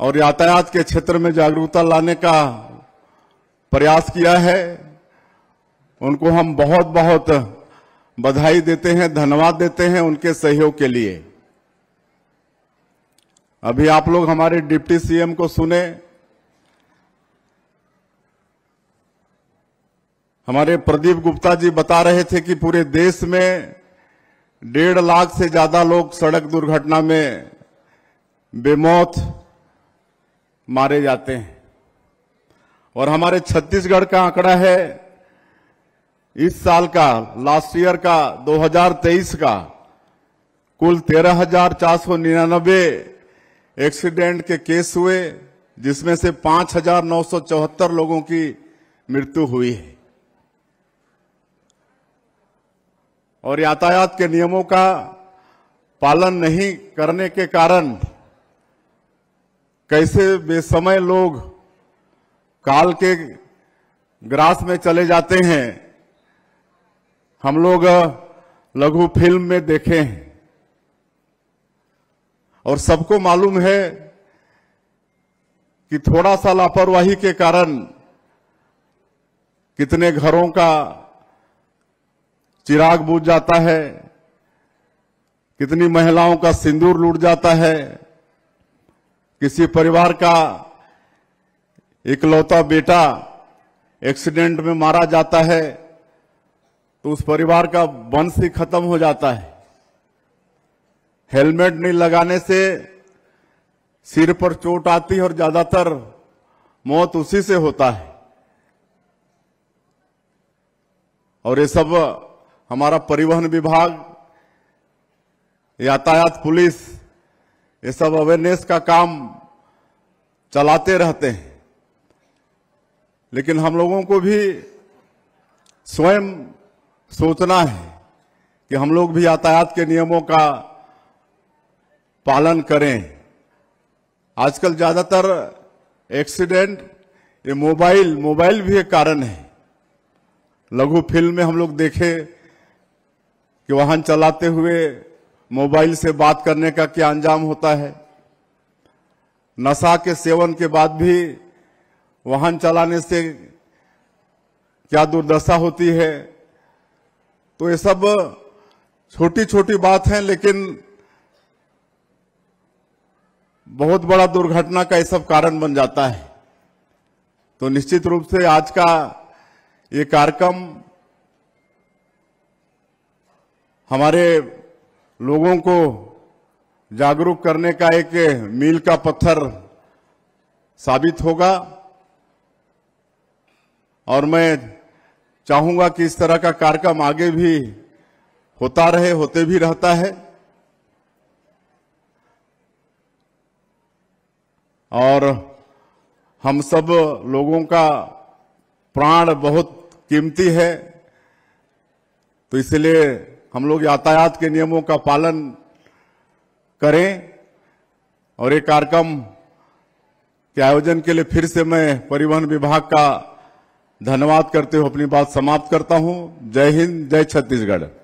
और यातायात के क्षेत्र में जागरूकता लाने का प्रयास किया है उनको हम बहुत बहुत बधाई देते हैं धन्यवाद देते हैं उनके सहयोग के लिए अभी आप लोग हमारे डिप्टी सीएम को सुने हमारे प्रदीप गुप्ता जी बता रहे थे कि पूरे देश में डेढ़ लाख से ज्यादा लोग सड़क दुर्घटना में बेमौत मारे जाते हैं और हमारे छत्तीसगढ़ का आंकड़ा है इस साल का लास्ट ईयर का 2023 का कुल तेरह हजार चार सौ निन्यानबे एक्सीडेंट के केस हुए जिसमें से पांच हजार नौ सौ चौहत्तर लोगों की मृत्यु हुई है और यातायात के नियमों का पालन नहीं करने के कारण कैसे बेसमय लोग काल के ग्रास में चले जाते हैं हम लोग लघु फिल्म में देखे हैं और सबको मालूम है कि थोड़ा सा लापरवाही के कारण कितने घरों का चिराग बुझ जाता है कितनी महिलाओं का सिंदूर लूट जाता है किसी परिवार का इकलौता बेटा एक्सीडेंट में मारा जाता है तो उस परिवार का वंश ही खत्म हो जाता है हेलमेट नहीं लगाने से सिर पर चोट आती है और ज्यादातर मौत उसी से होता है और ये सब हमारा परिवहन विभाग यातायात पुलिस ये सब अवेयरनेस का काम चलाते रहते हैं लेकिन हम लोगों को भी स्वयं सोचना है कि हम लोग भी यातायात के नियमों का पालन करें आजकल ज्यादातर एक्सीडेंट ये मोबाइल मोबाइल भी एक कारण है लघु फिल्म में हम लोग देखे कि वाहन चलाते हुए मोबाइल से बात करने का क्या अंजाम होता है नशा के सेवन के बाद भी वाहन चलाने से क्या दुर्दशा होती है तो ये सब छोटी छोटी बात है लेकिन बहुत बड़ा दुर्घटना का ये सब कारण बन जाता है तो निश्चित रूप से आज का ये कार्यक्रम हमारे लोगों को जागरूक करने का एक मील का पत्थर साबित होगा और मैं चाहूंगा कि इस तरह का कार्यक्रम आगे भी होता रहे होते भी रहता है और हम सब लोगों का प्राण बहुत कीमती है तो इसलिए हम लोग यातायात के नियमों का पालन करें और ये कार्यक्रम के आयोजन के लिए फिर से मैं परिवहन विभाग का धन्यवाद करते हुए अपनी बात समाप्त करता हूं जय हिंद जय छत्तीसगढ़